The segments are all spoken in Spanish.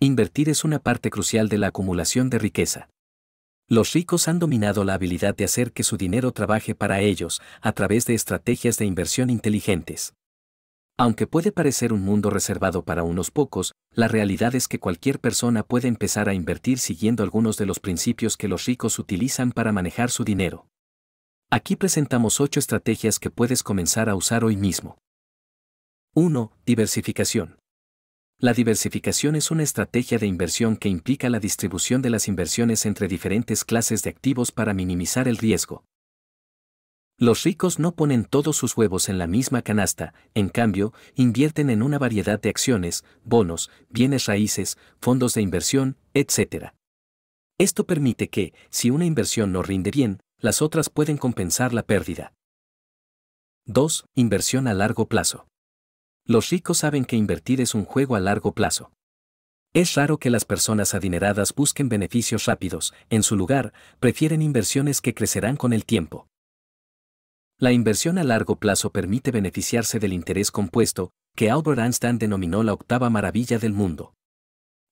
Invertir es una parte crucial de la acumulación de riqueza. Los ricos han dominado la habilidad de hacer que su dinero trabaje para ellos a través de estrategias de inversión inteligentes. Aunque puede parecer un mundo reservado para unos pocos, la realidad es que cualquier persona puede empezar a invertir siguiendo algunos de los principios que los ricos utilizan para manejar su dinero. Aquí presentamos ocho estrategias que puedes comenzar a usar hoy mismo. 1. Diversificación. La diversificación es una estrategia de inversión que implica la distribución de las inversiones entre diferentes clases de activos para minimizar el riesgo. Los ricos no ponen todos sus huevos en la misma canasta, en cambio, invierten en una variedad de acciones, bonos, bienes raíces, fondos de inversión, etc. Esto permite que, si una inversión no rinde bien, las otras pueden compensar la pérdida. 2. Inversión a largo plazo. Los ricos saben que invertir es un juego a largo plazo. Es raro que las personas adineradas busquen beneficios rápidos, en su lugar, prefieren inversiones que crecerán con el tiempo. La inversión a largo plazo permite beneficiarse del interés compuesto, que Albert Einstein denominó la octava maravilla del mundo.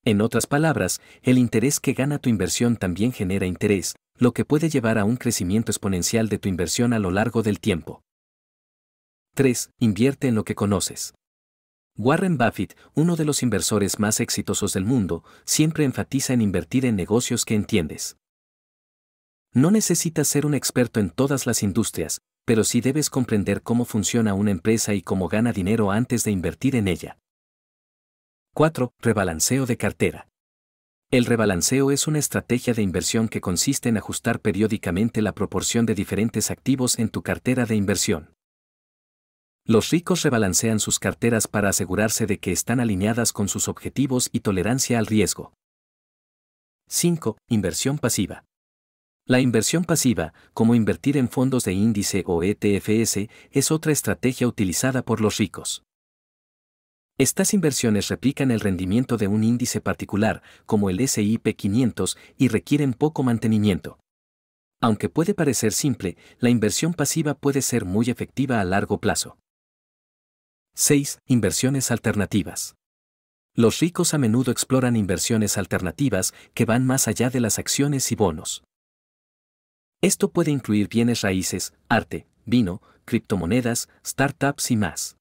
En otras palabras, el interés que gana tu inversión también genera interés, lo que puede llevar a un crecimiento exponencial de tu inversión a lo largo del tiempo. 3. Invierte en lo que conoces. Warren Buffett, uno de los inversores más exitosos del mundo, siempre enfatiza en invertir en negocios que entiendes. No necesitas ser un experto en todas las industrias, pero sí debes comprender cómo funciona una empresa y cómo gana dinero antes de invertir en ella. 4. Rebalanceo de cartera. El rebalanceo es una estrategia de inversión que consiste en ajustar periódicamente la proporción de diferentes activos en tu cartera de inversión. Los ricos rebalancean sus carteras para asegurarse de que están alineadas con sus objetivos y tolerancia al riesgo. 5. Inversión pasiva. La inversión pasiva, como invertir en fondos de índice o ETFs, es otra estrategia utilizada por los ricos. Estas inversiones replican el rendimiento de un índice particular, como el SIP 500, y requieren poco mantenimiento. Aunque puede parecer simple, la inversión pasiva puede ser muy efectiva a largo plazo. 6. Inversiones alternativas. Los ricos a menudo exploran inversiones alternativas que van más allá de las acciones y bonos. Esto puede incluir bienes raíces, arte, vino, criptomonedas, startups y más.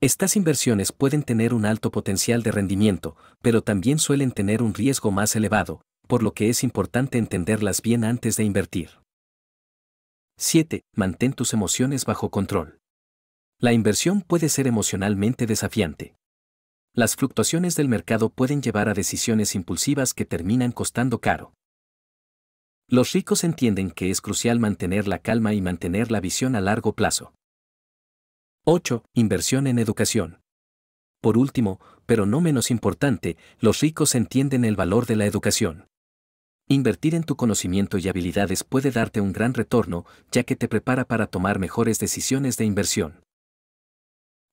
Estas inversiones pueden tener un alto potencial de rendimiento, pero también suelen tener un riesgo más elevado, por lo que es importante entenderlas bien antes de invertir. 7. Mantén tus emociones bajo control. La inversión puede ser emocionalmente desafiante. Las fluctuaciones del mercado pueden llevar a decisiones impulsivas que terminan costando caro. Los ricos entienden que es crucial mantener la calma y mantener la visión a largo plazo. 8. Inversión en educación. Por último, pero no menos importante, los ricos entienden el valor de la educación. Invertir en tu conocimiento y habilidades puede darte un gran retorno, ya que te prepara para tomar mejores decisiones de inversión.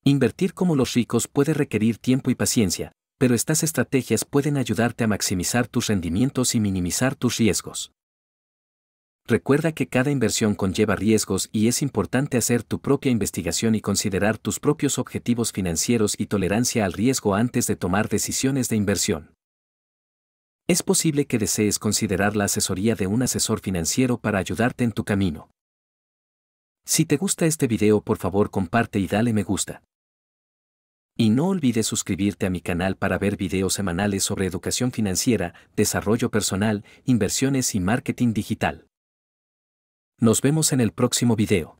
Invertir como los ricos puede requerir tiempo y paciencia, pero estas estrategias pueden ayudarte a maximizar tus rendimientos y minimizar tus riesgos. Recuerda que cada inversión conlleva riesgos y es importante hacer tu propia investigación y considerar tus propios objetivos financieros y tolerancia al riesgo antes de tomar decisiones de inversión. Es posible que desees considerar la asesoría de un asesor financiero para ayudarte en tu camino. Si te gusta este video por favor comparte y dale me gusta. Y no olvides suscribirte a mi canal para ver videos semanales sobre educación financiera, desarrollo personal, inversiones y marketing digital. Nos vemos en el próximo video.